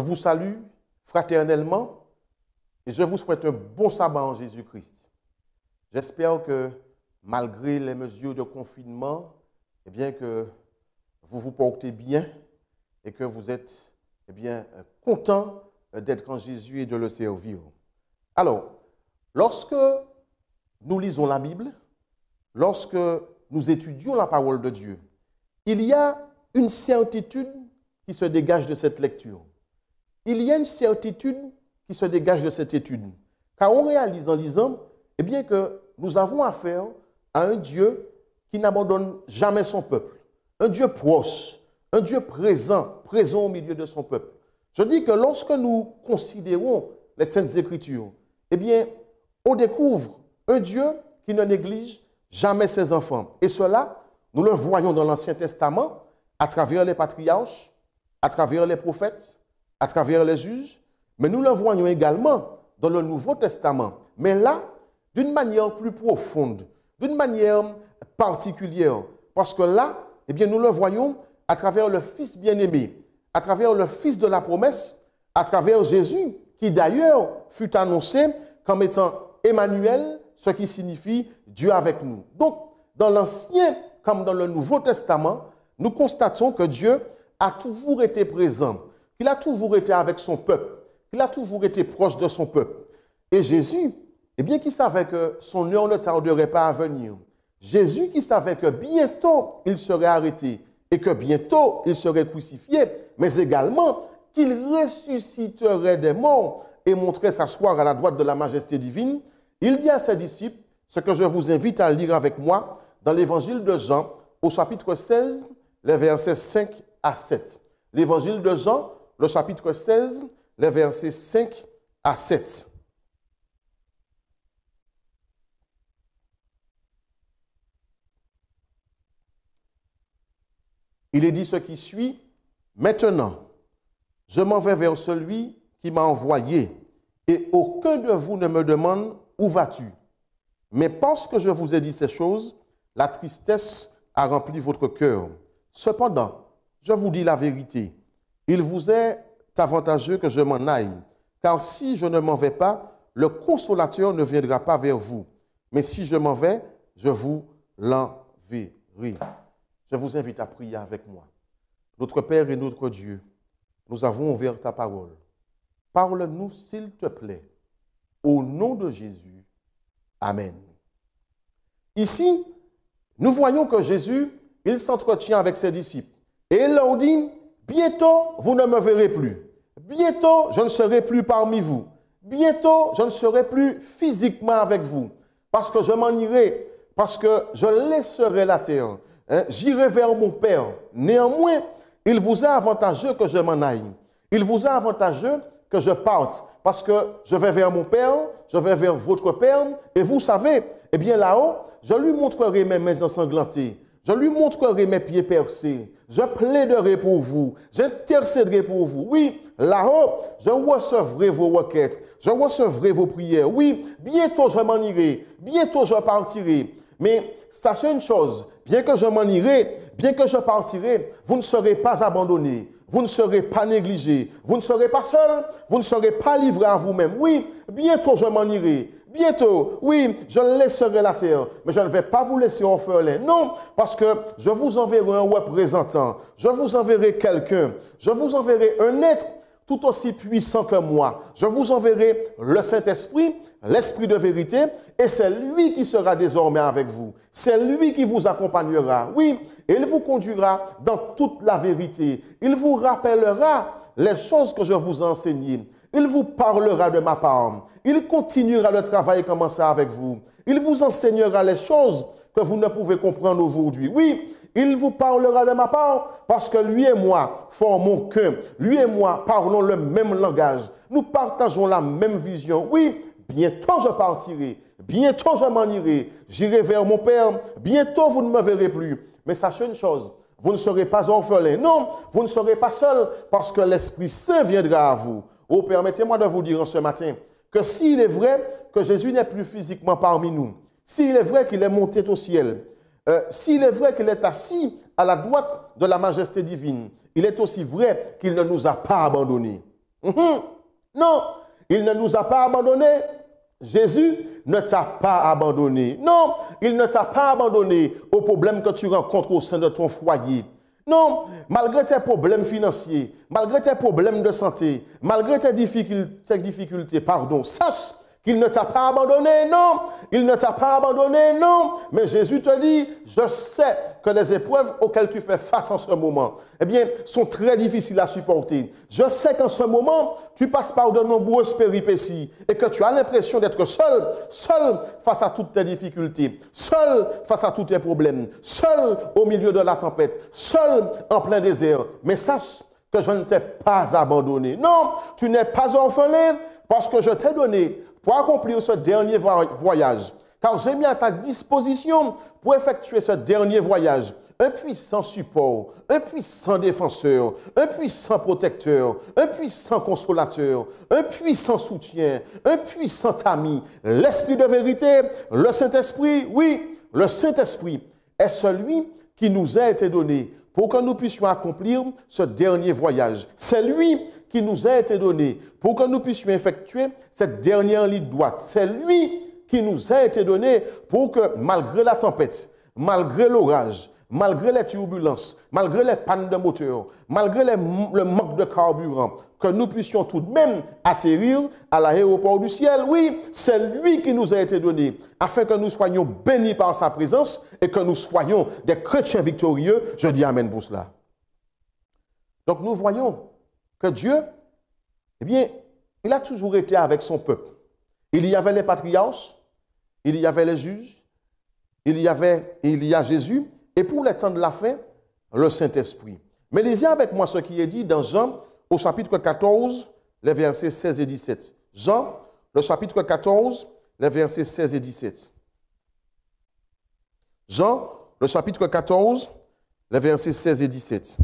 vous salue fraternellement et je vous souhaite un bon sabbat en Jésus-Christ. J'espère que malgré les mesures de confinement, eh bien que vous vous portez bien et que vous êtes eh bien content d'être en Jésus et de le servir. Alors, lorsque nous lisons la Bible, lorsque nous étudions la parole de Dieu, il y a une certitude qui se dégage de cette lecture il y a une certitude qui se dégage de cette étude. Car on réalise en lisant eh bien, que nous avons affaire à un Dieu qui n'abandonne jamais son peuple, un Dieu proche, un Dieu présent, présent au milieu de son peuple. Je dis que lorsque nous considérons les Saintes Écritures, eh bien, on découvre un Dieu qui ne néglige jamais ses enfants. Et cela, nous le voyons dans l'Ancien Testament, à travers les patriarches, à travers les prophètes, à travers les juges, mais nous le voyons également dans le Nouveau Testament. Mais là, d'une manière plus profonde, d'une manière particulière, parce que là, eh bien, nous le voyons à travers le Fils bien-aimé, à travers le Fils de la promesse, à travers Jésus, qui d'ailleurs fut annoncé comme étant Emmanuel, ce qui signifie Dieu avec nous. Donc, dans l'Ancien comme dans le Nouveau Testament, nous constatons que Dieu a toujours été présent. Il a toujours été avec son peuple, Il a toujours été proche de son peuple. Et Jésus, eh bien, qui savait que son heure ne tarderait pas à venir. Jésus qui savait que bientôt il serait arrêté et que bientôt il serait crucifié, mais également qu'il ressusciterait des morts et montrait s'asseoir à la droite de la majesté divine, il dit à ses disciples ce que je vous invite à lire avec moi dans l'évangile de Jean au chapitre 16, les versets 5 à 7. L'évangile de Jean le chapitre 16, les versets 5 à 7. Il est dit ce qui suit. Maintenant, je m'en vais vers celui qui m'a envoyé, et aucun de vous ne me demande où vas-tu. Mais parce que je vous ai dit ces choses, la tristesse a rempli votre cœur. Cependant, je vous dis la vérité il vous est avantageux que je m'en aille, car si je ne m'en vais pas, le consolateur ne viendra pas vers vous. Mais si je m'en vais, je vous l'enverrai. Je vous invite à prier avec moi. Notre Père et notre Dieu, nous avons ouvert ta parole. Parle-nous, s'il te plaît, au nom de Jésus. Amen. Ici, nous voyons que Jésus, il s'entretient avec ses disciples. Et il leur dit, Bientôt, vous ne me verrez plus. Bientôt, je ne serai plus parmi vous. Bientôt, je ne serai plus physiquement avec vous. Parce que je m'en irai, parce que je laisserai la terre. Hein. J'irai vers mon Père. Néanmoins, il vous est avantageux que je m'en aille. Il vous est avantageux que je parte. Parce que je vais vers mon Père, je vais vers votre Père. Et vous savez, eh bien là-haut, je lui montrerai mes mains ensanglantées. Je lui montrerai mes pieds percés je plaiderai pour vous, j'intercéderai pour vous. Oui, là-haut, je recevrai vos requêtes, je recevrai vos prières. Oui, bientôt je m'en irai, bientôt je partirai. Mais sachez une chose, bien que je m'en irai, bien que je partirai, vous ne serez pas abandonnés, vous ne serez pas négligés, vous ne serez pas seuls, vous ne serez pas livrés à vous-même. Oui, bientôt je m'en irai, Bientôt, oui, je laisserai la terre, mais je ne vais pas vous laisser orphelin. Non, parce que je vous enverrai un représentant, je vous enverrai quelqu'un, je vous enverrai un être tout aussi puissant que moi. Je vous enverrai le Saint-Esprit, l'Esprit de vérité, et c'est lui qui sera désormais avec vous. C'est lui qui vous accompagnera. Oui, et il vous conduira dans toute la vérité. Il vous rappellera les choses que je vous ai il vous parlera de ma part. Il continuera le travail commencé avec vous. Il vous enseignera les choses que vous ne pouvez comprendre aujourd'hui. Oui, il vous parlera de ma part parce que lui et moi formons qu'un. lui et moi parlons le même langage. Nous partageons la même vision. Oui, bientôt je partirai. Bientôt je m'en irai. J'irai vers mon Père. Bientôt vous ne me verrez plus. Mais sachez une chose, vous ne serez pas orphelin. Non, vous ne serez pas seul parce que l'Esprit Saint viendra à vous. Oh permettez-moi de vous dire en ce matin que s'il est vrai que Jésus n'est plus physiquement parmi nous, s'il est vrai qu'il est monté au ciel, euh, s'il est vrai qu'il est assis à la droite de la majesté divine, il est aussi vrai qu'il ne nous a pas abandonnés. Mhm. Non, il ne nous a pas abandonnés. Jésus ne t'a pas abandonné. Non, il ne t'a pas abandonné aux problème que tu rencontres au sein de ton foyer. Non, malgré tes problèmes financiers, malgré tes problèmes de santé, malgré tes difficultés, tes difficultés pardon, sache qu'il ne t'a pas abandonné, non. Il ne t'a pas abandonné, non. Mais Jésus te dit, je sais que les épreuves auxquelles tu fais face en ce moment, eh bien, sont très difficiles à supporter. Je sais qu'en ce moment, tu passes par de nombreuses péripéties et que tu as l'impression d'être seul, seul face à toutes tes difficultés, seul face à tous tes problèmes, seul au milieu de la tempête, seul en plein désert. Mais sache que je ne t'ai pas abandonné. Non, tu n'es pas orphelin parce que je t'ai donné pour accomplir ce dernier voyage. Car j'ai mis à ta disposition pour effectuer ce dernier voyage un puissant support, un puissant défenseur, un puissant protecteur, un puissant consolateur, un puissant soutien, un puissant ami, l'Esprit de vérité, le Saint-Esprit, oui, le Saint-Esprit est celui qui nous a été donné pour que nous puissions accomplir ce dernier voyage. C'est lui qui nous a été donné pour que nous puissions effectuer cette dernière ligne droite. C'est lui qui nous a été donné pour que malgré la tempête, malgré l'orage, malgré les turbulences, malgré les pannes de moteur, malgré le manque de carburant, que nous puissions tout de même atterrir à l'aéroport du ciel. Oui, c'est lui qui nous a été donné, afin que nous soyons bénis par sa présence et que nous soyons des chrétiens victorieux. Je dis Amen pour cela. Donc nous voyons que Dieu, eh bien, il a toujours été avec son peuple. Il y avait les patriarches, il y avait les juges, il y avait, il y a Jésus, et pour les temps de la fin, le Saint-Esprit. Mais lisez avec moi ce qui est dit dans Jean au chapitre 14, les versets 16 et 17. Jean, le chapitre 14, les versets 16 et 17. Jean, le chapitre 14, les versets 16 et 17.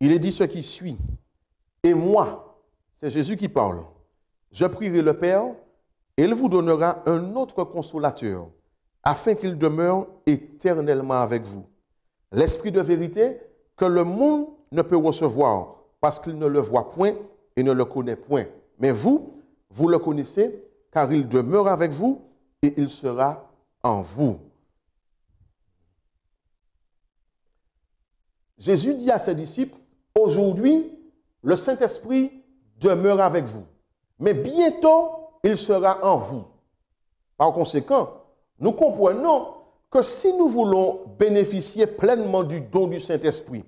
Il est dit ce qui suit. Et moi, c'est Jésus qui parle, je prierai le Père, et il vous donnera un autre consolateur afin qu'il demeure éternellement avec vous. L'Esprit de vérité que le monde ne peut recevoir parce qu'il ne le voit point et ne le connaît point. Mais vous, vous le connaissez car il demeure avec vous et il sera en vous. Jésus dit à ses disciples, aujourd'hui, le Saint-Esprit demeure avec vous, mais bientôt, il sera en vous. Par conséquent, nous comprenons que si nous voulons bénéficier pleinement du don du Saint-Esprit,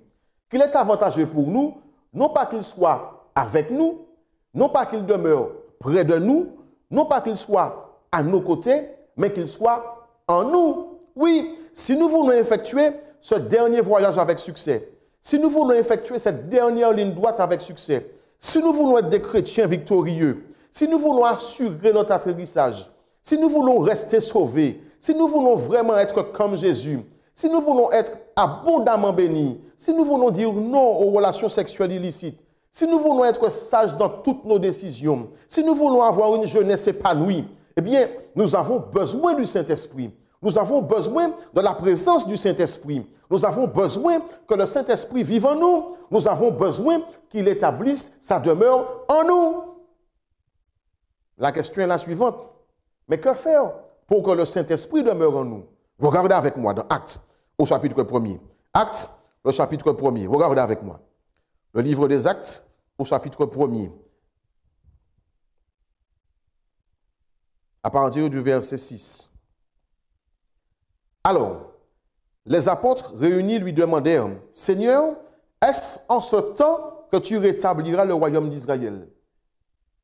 qu'il est avantageux pour nous, non pas qu'il soit avec nous, non pas qu'il demeure près de nous, non pas qu'il soit à nos côtés, mais qu'il soit en nous. Oui, si nous voulons effectuer ce dernier voyage avec succès, si nous voulons effectuer cette dernière ligne droite avec succès, si nous voulons être des chrétiens victorieux, si nous voulons assurer notre atterrissage, si nous voulons rester sauvés, si nous voulons vraiment être comme Jésus, si nous voulons être abondamment bénis, si nous voulons dire non aux relations sexuelles illicites, si nous voulons être sages dans toutes nos décisions, si nous voulons avoir une jeunesse épanouie, eh bien, nous avons besoin du Saint-Esprit. Nous avons besoin de la présence du Saint-Esprit. Nous avons besoin que le Saint-Esprit vive en nous. Nous avons besoin qu'il établisse sa demeure en nous. La question est la suivante. Mais que faire pour que le Saint-Esprit demeure en nous. Regardez avec moi dans Actes, au chapitre 1er. Actes, le chapitre 1er. Regardez avec moi. Le livre des Actes, au chapitre 1er. À partir du verset 6. Alors, les apôtres réunis lui demandèrent, Seigneur, est-ce en ce temps que tu rétabliras le royaume d'Israël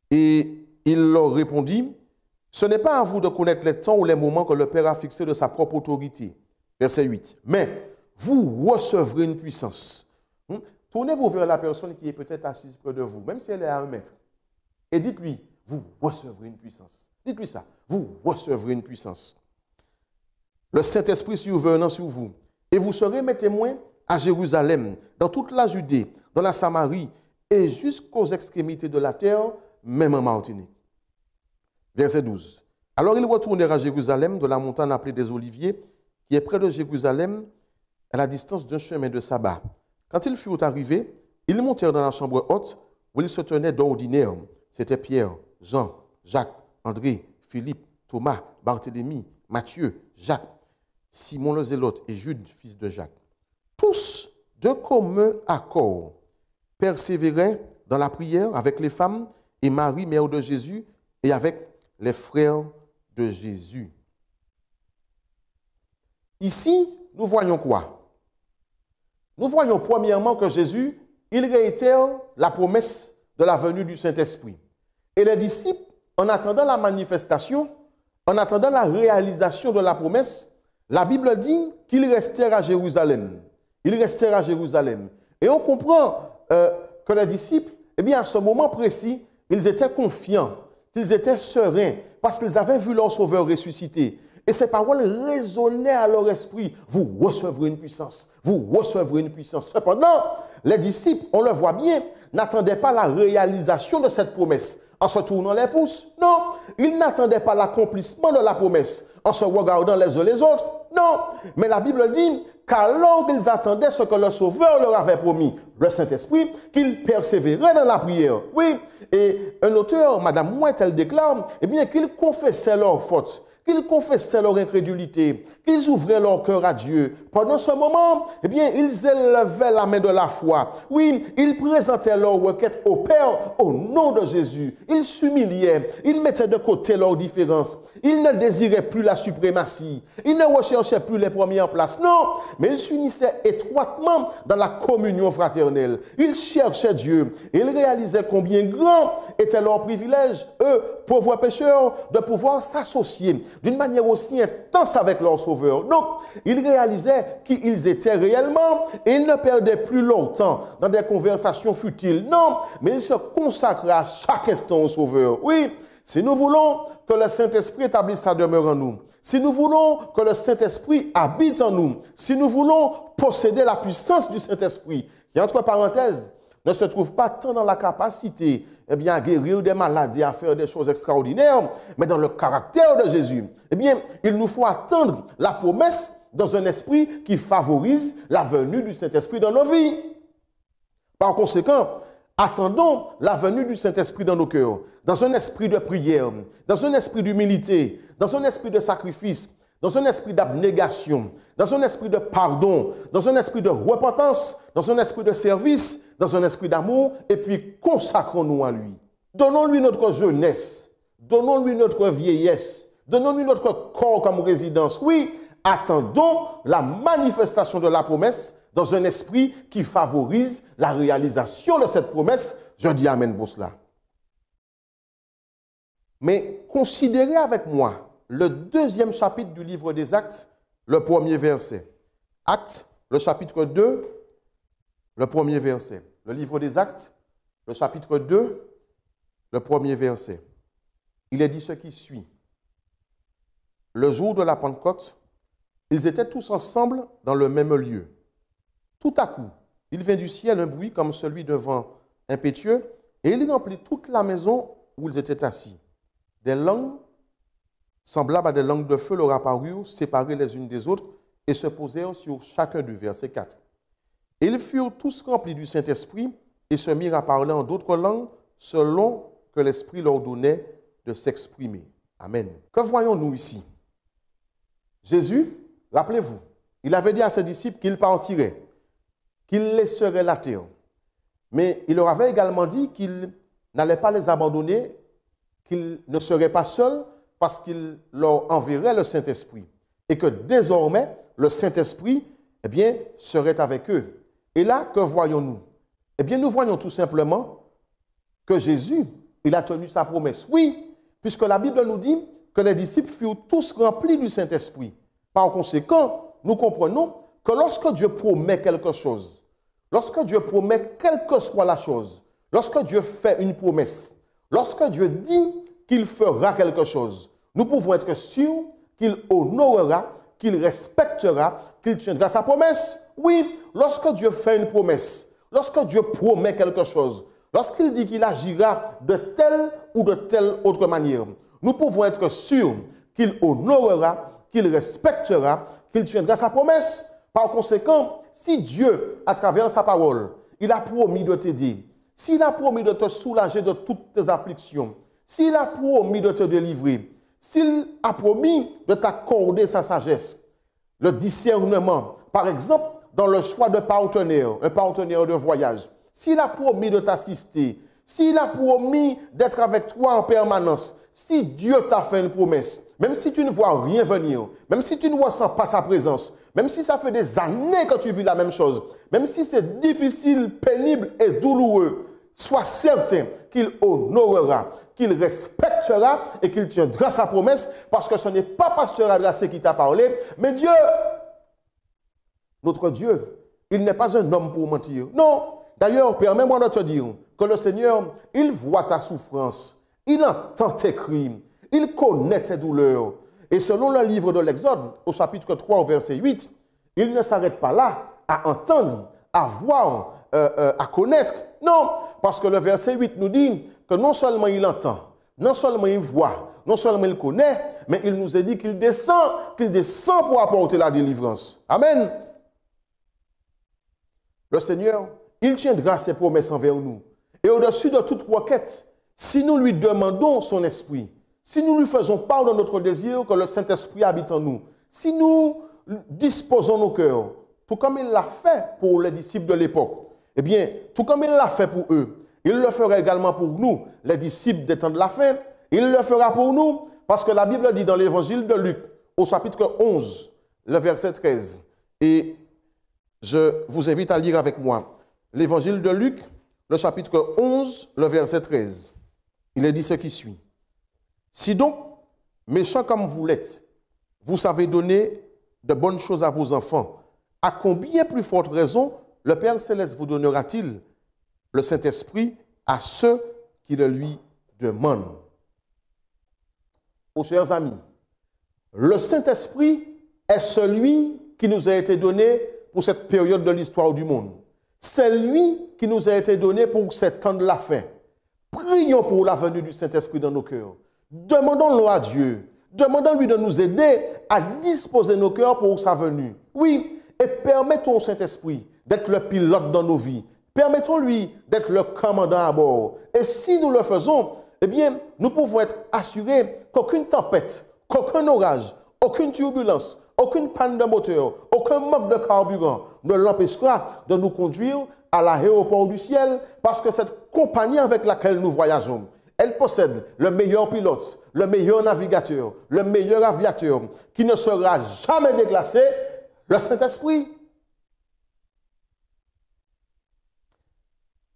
Et il leur répondit, ce n'est pas à vous de connaître les temps ou les moments que le Père a fixés de sa propre autorité. Verset 8. Mais vous recevrez une puissance. Hmm? Tournez-vous vers la personne qui est peut-être assise près de vous, même si elle est à un mètre. Et dites-lui, vous recevrez une puissance. Dites-lui ça. Vous recevrez une puissance. Le Saint-Esprit survenant sur vous. Et vous serez mes témoins à Jérusalem, dans toute la Judée, dans la Samarie et jusqu'aux extrémités de la terre, même en Martinique. Verset 12. Alors ils retournèrent à Jérusalem de la montagne appelée des Oliviers, qui est près de Jérusalem, à la distance d'un chemin de sabbat. Quand ils furent arrivés, ils montèrent dans la chambre haute où ils se tenaient d'ordinaire. C'était Pierre, Jean, Jacques, André, Philippe, Thomas, Barthélemy, Matthieu, Jacques, Simon le Zélote et Jude, fils de Jacques. Tous de commun accord persévéraient dans la prière avec les femmes et Marie, mère de Jésus, et avec les frères de Jésus. Ici, nous voyons quoi Nous voyons premièrement que Jésus, il réitère la promesse de la venue du Saint-Esprit. Et les disciples, en attendant la manifestation, en attendant la réalisation de la promesse, la Bible dit qu'ils restèrent à Jérusalem. Ils restèrent à Jérusalem. Et on comprend euh, que les disciples, eh bien, à ce moment précis, ils étaient confiants qu'ils étaient sereins parce qu'ils avaient vu leur Sauveur ressuscité. Et ces paroles résonnaient à leur esprit. Vous recevrez une puissance. Vous recevrez une puissance. Cependant, les disciples, on le voit bien, n'attendaient pas la réalisation de cette promesse en se tournant les pouces. Non, ils n'attendaient pas l'accomplissement de la promesse en se regardant les uns les autres. Non, mais la Bible dit car alors qu'ils attendaient ce que leur Sauveur leur avait promis, le Saint-Esprit, qu'ils persévéraient dans la prière. Oui, et un auteur, Madame Mouette, elle déclare, eh bien, qu'ils confessaient leurs fautes qu'ils confessaient leur incrédulité, qu'ils ouvraient leur cœur à Dieu. Pendant ce moment, eh bien, ils élevaient la main de la foi. Oui, ils présentaient leur requête au Père au nom de Jésus. Ils s'humiliaient, ils mettaient de côté leurs différences. Ils ne désiraient plus la suprématie. Ils ne recherchaient plus les premières places. Non, mais ils s'unissaient étroitement dans la communion fraternelle. Ils cherchaient Dieu. Ils réalisaient combien grand était leur privilège, eux, pauvres pécheurs, de pouvoir s'associer d'une manière aussi intense avec leur Sauveur. Donc, ils réalisaient qui ils étaient réellement et ils ne perdaient plus longtemps dans des conversations futiles. Non, mais ils se consacraient à chaque instant au Sauveur. Oui, si nous voulons que le Saint-Esprit établisse sa demeure en nous, si nous voulons que le Saint-Esprit habite en nous, si nous voulons posséder la puissance du Saint-Esprit, qui entre parenthèses ne se trouve pas tant dans la capacité eh bien, à guérir des maladies, à faire des choses extraordinaires, mais dans le caractère de Jésus, eh bien, il nous faut attendre la promesse dans un esprit qui favorise la venue du Saint-Esprit dans nos vies. Par conséquent, attendons la venue du Saint-Esprit dans nos cœurs, dans un esprit de prière, dans un esprit d'humilité, dans un esprit de sacrifice, dans un esprit d'abnégation, dans un esprit de pardon, dans un esprit de repentance, dans un esprit de service, dans un esprit d'amour, et puis consacrons-nous à lui. Donnons-lui notre jeunesse, donnons-lui notre vieillesse, donnons-lui notre corps comme résidence. Oui, attendons la manifestation de la promesse dans un esprit qui favorise la réalisation de cette promesse. Je dis Amen pour cela. Mais considérez avec moi le deuxième chapitre du livre des Actes, le premier verset. Actes, le chapitre 2, le premier verset. Le livre des Actes, le chapitre 2, le premier verset. Il est dit ce qui suit. Le jour de la Pentecôte, ils étaient tous ensemble dans le même lieu. Tout à coup, il vint du ciel un bruit comme celui d'un vent impétueux, et il remplit toute la maison où ils étaient assis. Des langues semblables à des langues de feu, leur apparurent, séparées les unes des autres, et se posèrent sur chacun du Verset 4. Et ils furent tous remplis du Saint-Esprit et se mirent à parler en d'autres langues selon que l'Esprit leur donnait de s'exprimer. Amen. Que voyons-nous ici Jésus, rappelez-vous, il avait dit à ses disciples qu'il partirait, qu'il laisserait la terre. Mais il leur avait également dit qu'il n'allait pas les abandonner, qu'il ne serait pas seul, parce qu'il leur enverrait le Saint-Esprit et que désormais le Saint-Esprit eh bien, serait avec eux. Et là, que voyons-nous Eh bien, nous voyons tout simplement que Jésus, il a tenu sa promesse. Oui, puisque la Bible nous dit que les disciples furent tous remplis du Saint-Esprit. Par conséquent, nous comprenons que lorsque Dieu promet quelque chose, lorsque Dieu promet quelque que soit la chose, lorsque Dieu fait une promesse, lorsque Dieu dit qu'il fera quelque chose. Nous pouvons être sûrs qu'il honorera, qu'il respectera, qu'il tiendra sa promesse. Oui, lorsque Dieu fait une promesse, lorsque Dieu promet quelque chose, lorsqu'il dit qu'il agira de telle ou de telle autre manière, nous pouvons être sûrs qu'il honorera, qu'il respectera, qu'il tiendra sa promesse. Par conséquent, si Dieu, à travers sa parole, il a promis de dire, s'il a promis de te soulager de toutes tes afflictions, s'il a promis de te délivrer, s'il a promis de t'accorder sa sagesse, le discernement, par exemple, dans le choix de partenaire, un partenaire de voyage, s'il a promis de t'assister, s'il a promis d'être avec toi en permanence, si Dieu t'a fait une promesse, même si tu ne vois rien venir, même si tu ne ressens pas sa présence, même si ça fait des années que tu vis la même chose, même si c'est difficile, pénible et douloureux, sois certain qu'il honorera, il respectera et qu'il tiendra sa promesse, parce que ce n'est pas Pasteur Adrassé qui t'a parlé, mais Dieu, notre Dieu, il n'est pas un homme pour mentir. Non, d'ailleurs, permets-moi de te dire que le Seigneur, il voit ta souffrance, il entend tes crimes, il connaît tes douleurs. Et selon le livre de l'Exode, au chapitre 3, au verset 8, il ne s'arrête pas là à entendre, à voir, euh, euh, à connaître. Non, parce que le verset 8 nous dit que non seulement il entend, non seulement il voit, non seulement il connaît, mais il nous a dit qu'il descend, qu'il descend pour apporter la délivrance. Amen. Le Seigneur, il grâce ses promesses envers nous. Et au-dessus de toute requête, si nous lui demandons son esprit, si nous lui faisons part de notre désir que le Saint-Esprit habite en nous, si nous disposons nos cœurs, tout comme il l'a fait pour les disciples de l'époque, eh bien, tout comme il l'a fait pour eux, il le fera également pour nous, les disciples des temps de la fin. Il le fera pour nous, parce que la Bible dit dans l'évangile de Luc, au chapitre 11, le verset 13. Et je vous invite à lire avec moi l'évangile de Luc, le chapitre 11, le verset 13. Il est dit ce qui suit. Si donc, méchants comme vous l'êtes, vous savez donner de bonnes choses à vos enfants, à combien plus forte raison le Père céleste vous donnera-t-il le Saint-Esprit à ceux qui le lui demandent chers amis, le Saint-Esprit est celui qui nous a été donné pour cette période de l'histoire du monde. C'est lui qui nous a été donné pour cette temps de la fin. Prions pour la venue du Saint-Esprit dans nos cœurs. Demandons-le à Dieu. Demandons-lui de nous aider à disposer nos cœurs pour sa venue. Oui, et permettons au Saint-Esprit d'être le pilote dans nos vies. Permettons-lui d'être le commandant à bord. Et si nous le faisons, eh bien, nous pouvons être assurés qu'aucune tempête, qu'aucun orage, aucune turbulence, aucune panne de moteur, aucun manque de carburant ne l'empêchera de nous conduire à l'aéroport du ciel parce que cette compagnie avec laquelle nous voyageons, elle possède le meilleur pilote, le meilleur navigateur, le meilleur aviateur qui ne sera jamais déclassé, le Saint-Esprit.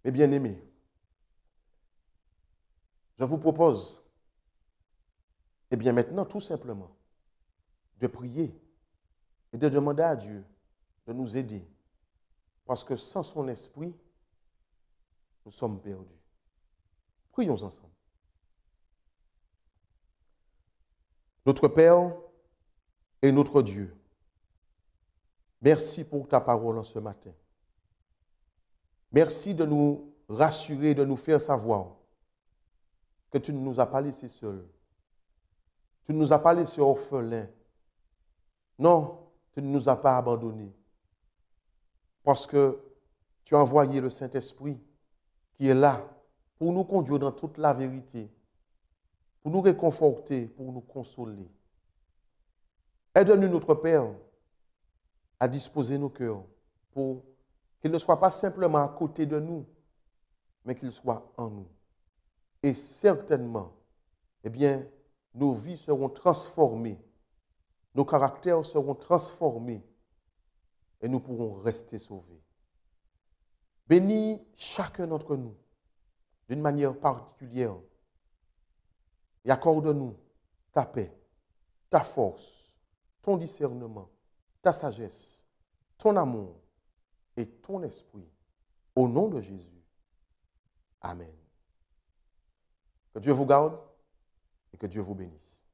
Mes bien-aimés, je vous propose, eh bien maintenant, tout simplement, de prier et de demander à Dieu de nous aider. Parce que sans son esprit, nous sommes perdus. Prions ensemble. Notre Père et notre Dieu, merci pour ta parole en ce matin. Merci de nous rassurer, de nous faire savoir que tu ne nous as pas laissés seuls. Tu ne nous as pas laissés orphelins. Non, tu ne nous as pas abandonnés. Parce que tu as envoyé le Saint-Esprit qui est là pour nous conduire dans toute la vérité, pour nous réconforter, pour nous consoler. Aide-nous, notre Père, à disposer nos cœurs pour qu'il ne soit pas simplement à côté de nous, mais qu'il soit en nous. Et certainement, eh bien, nos vies seront transformées, nos caractères seront transformés et nous pourrons rester sauvés. Bénis chacun d'entre nous d'une manière particulière et accorde-nous ta paix, ta force, ton discernement, ta sagesse, ton amour et ton esprit. Au nom de Jésus. Amen. Que Dieu vous garde et que Dieu vous bénisse.